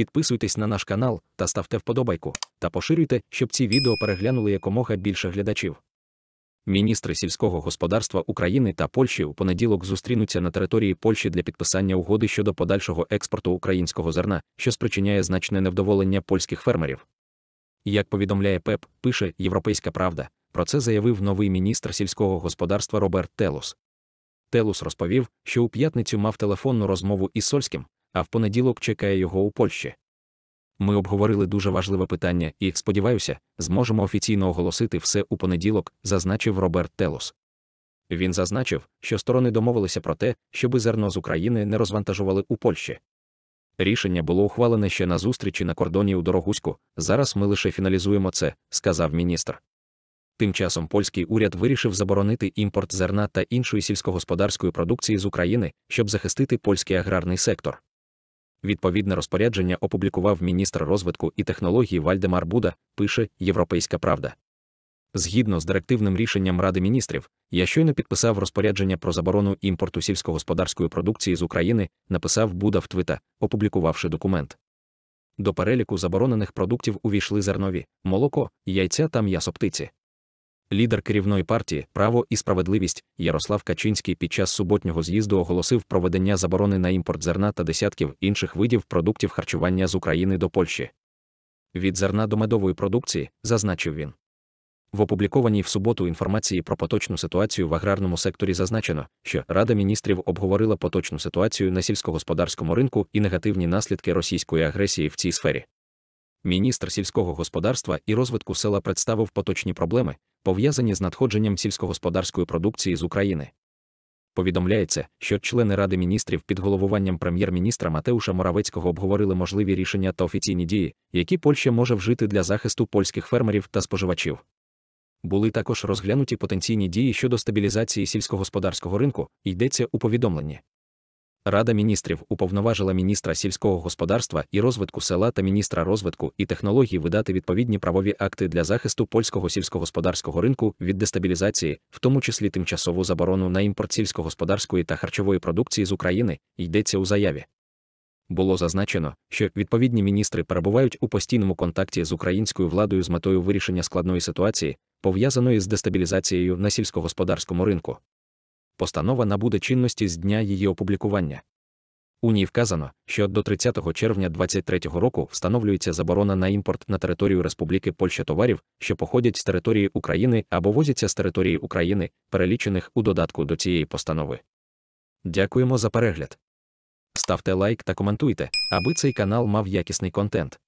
Підписуйтесь на наш канал та ставте вподобайку та поширюйте, щоб ці відео переглянули якомога більше глядачів. Міністри сільського господарства України та Польщі у понеділок зустрінуться на території Польщі для підписання угоди щодо подальшого експорту українського зерна, що спричиняє значне невдоволення польських фермерів. Як повідомляє ПЕП, пише Європейська Правда, про це заявив новий міністр сільського господарства Роберт Телус. Телус розповів, що у п'ятницю мав телефонну розмову із Сольським, а в понеділок чекає його у Польщі. Ми обговорили дуже важливе питання і, сподіваюся, зможемо офіційно оголосити все у понеділок, зазначив Роберт Телос. Він зазначив, що сторони домовилися про те, щоби зерно з України не розвантажували у Польщі. Рішення було ухвалене ще на зустрічі на кордоні у Дорогуську. Зараз ми лише фіналізуємо це, сказав міністр. Тим часом польський уряд вирішив заборонити імпорт зерна та іншої сільськогосподарської продукції з України, щоб захистити польський аграрний сектор. Відповідне розпорядження опублікував міністр розвитку і технології Вальдемар Буда, пише Європейська Правда. Згідно з директивним рішенням Ради міністрів, я щойно підписав розпорядження про заборону імпорту сільськогосподарської продукції з України, написав Буда в Твита, опублікувавши документ. До переліку заборонених продуктів увійшли зернові, молоко, яйця та м'ясо птиці. Лідер керівної партії Право і справедливість Ярослав Качинський під час суботнього з'їзду оголосив проведення заборони на імпорт зерна та десятків інших видів продуктів харчування з України до Польщі. Від зерна до медової продукції, зазначив він. В опублікованій в суботу інформації про поточну ситуацію в аграрному секторі зазначено, що Рада міністрів обговорила поточну ситуацію на сільськогосподарському ринку і негативні наслідки російської агресії в цій сфері. Міністр сільського господарства і розвитку села представив поточні проблеми, пов'язані з надходженням сільськогосподарської продукції з України. Повідомляється, що члени Ради міністрів під головуванням прем'єр-міністра Матеуша Моравецького обговорили можливі рішення та офіційні дії, які Польща може вжити для захисту польських фермерів та споживачів. Були також розглянуті потенційні дії щодо стабілізації сільськогосподарського ринку, йдеться у повідомленні. Рада міністрів уповноважила міністра сільського господарства і розвитку села та міністра розвитку і технологій видати відповідні правові акти для захисту польського сільськогосподарського ринку від дестабілізації, в тому числі тимчасову заборону на імпорт сільськогосподарської та харчової продукції з України, йдеться у заяві. Було зазначено, що відповідні міністри перебувають у постійному контакті з українською владою з метою вирішення складної ситуації, пов'язаної з дестабілізацією на сільськогосподарському ринку постанова набуде чинності з дня її опублікування. У ній вказано, що до 30 червня 2023 року встановлюється заборона на імпорт на територію Республіки Польща товарів, що походять з території України або возяться з території України, перелічених у додатку до цієї постанови. Дякуємо за перегляд. Ставте лайк та коментуйте, аби цей канал мав якісний контент.